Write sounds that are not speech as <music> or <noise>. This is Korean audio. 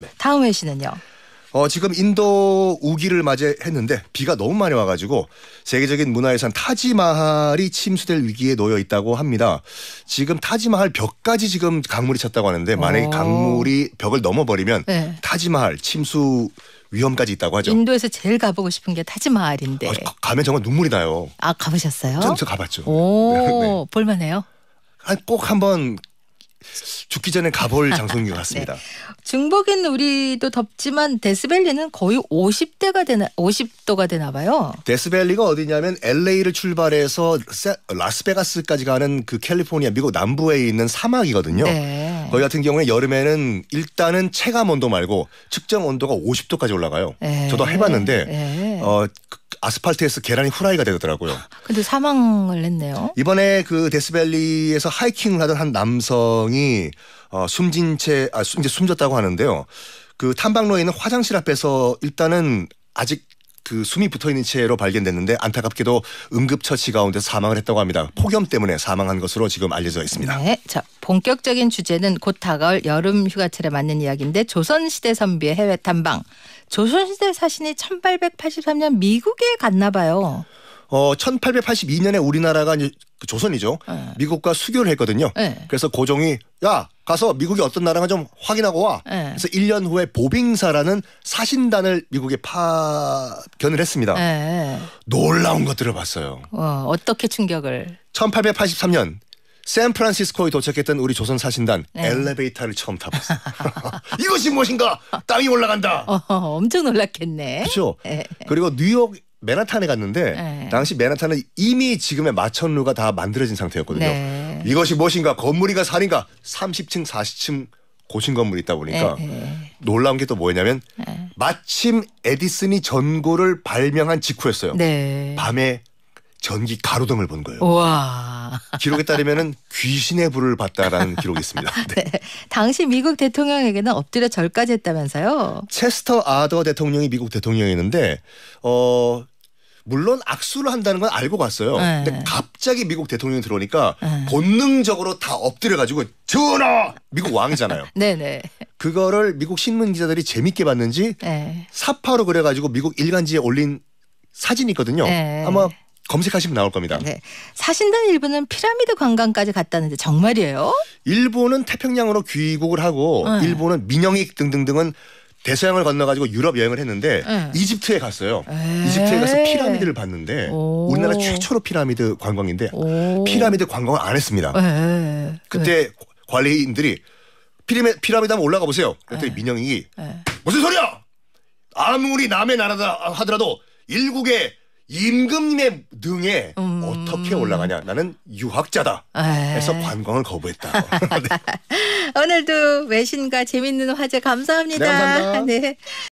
네. 다음 회시는요. 어, 지금 인도 우기를 맞이했는데 비가 너무 많이 와가지고 세계적인 문화유산 타지마할이 침수될 위기에 놓여 있다고 합니다. 지금 타지마할 벽까지 지금 강물이 찼다고 하는데 만약에 오. 어. 강물이 벽을 넘어버리면 네. 타지마할 침수 위험까지 있다고 하죠. 인도에서 제일 가보고 싶은 게 타지마할인데. 아, 가면 정말 눈물이 나요. 아 가보셨어요? 저, 저 가봤죠. 오 네, 네. 볼만해요? 꼭 한번 죽기 전에 가볼 <laughs> 네. 장소인 것 같습니다. 네. 중복인 우리도 덥지만 데스밸리는 거의 50대가 되나 50도가 되나 봐요. 데스밸리가 어디냐면 LA를 출발해서 라스베가스까지 가는 그 캘리포니아 미국 남부에 있는 사막이거든요. 네. 거기 같은 경우에 여름에는 일단은 체감 온도 말고 측정 온도가 50도까지 올라가요. 네. 저도 해봤는데 네. 어, 아스팔트에서 계란이 후라이가 되더라고요. 근데 사망을 했네요. 이번에 그 데스밸리에서 하이킹을 하던 한 남성이 어, 숨진 채 아, 숨, 이제 숨졌다고 하는데요. 그 탐방로에 있는 화장실 앞에서 일단은 아직 그 숨이 붙어 있는 채로 발견됐는데 안타깝게도 응급처치 가운데 사망을 했다고 합니다. 폭염 때문에 사망한 것으로 지금 알려져 있습니다. 네, 자 본격적인 주제는 곧 다가올 여름 휴가철에 맞는 이야기인데 조선시대 선비의 해외 탐방. 조선시대 사신이 1883년 미국에 갔나 봐요. 어 1882년에 우리나라가 그 조선이죠. 네. 미국과 수교를 했거든요. 네. 그래서 고종이 야 가서 미국이 어떤 나라가 좀 확인하고 와. 네. 그래서 1년 후에 보빙사라는 사신단을 미국에 파견을 했습니다. 네. 놀라운 것들어 봤어요. 와, 어, 어떻게 충격을? 1883년 샌프란시스코에 도착했던 우리 조선 사신단 네. 엘리베이터를 처음 타봤어요. <laughs> 이것이 무엇인가? 땅이 올라간다. <laughs> 어, 엄청 놀랐겠네. 그렇죠. 그리고 뉴욕 맨하탄에 갔는데 당시 맨하탄은 이미 지금의 마천루가 다 만들어진 상태였거든요. 네. 네. 이것이 무엇인가 건물이가 산인가 30층 40층 고층 건물이 있다 보니까 네. 네. 놀라운 게 또 뭐였냐면 네. 마침 에디슨이 전구를 발명한 직후였어요. 밤에 전기 가로등을 본 거예요. 와. 기록에 따르면은 귀신의 불을 봤다라는 기록이 있습니다. 네. <laughs> 네. 당시 미국 대통령에게는 엎드려 절까지 했다면서요? 체스터 아더 대통령이 미국 대통령이었는데 어 물론 악수를 한다는 건 알고 갔어요. 네. 근데 갑자기 미국 대통령이 들어오니까 네. 본능적으로 다 엎드려 가지고 전하 미국 왕이잖아요. 네네. <laughs> 네. 그거를 미국 신문 기자들이 재밌게 봤는지 네. 사파로 그래 가지고 미국 일간지에 올린 사진이 있거든요. 네. 아마 검색하시면 나올 겁니다. 네. 사신단 일부는 피라미드 관광까지 갔다는데 정말이에요? 일본은 태평양으로 귀국을 하고 네. 일본은 민영익 등등등은 대서양을 건너가지고 유럽 여행을 했는데 네. 이집트에 갔어요. 에이. 이집트에 가서 피라미드를 봤는데 오. 우리나라 최초로 피라미드 관광인데 오. 피라미드 관광을 안 했습니다. 에이. 네. 그때 왜? 관리인들이 피라미 피라미드 한번 올라가 보세요. 그랬더니 네. 민영이 네. 무슨 소리야? 아무리 남의 나라다 하더라도 일국의 임금님의 능에 음. 어떻게 올라가냐 나는 유학자다 해서 관광을 거부했다 <laughs> 네. <laughs> 오늘도 외신과 재밌는 화제 감사합니다. 네, 감사합니다. 네.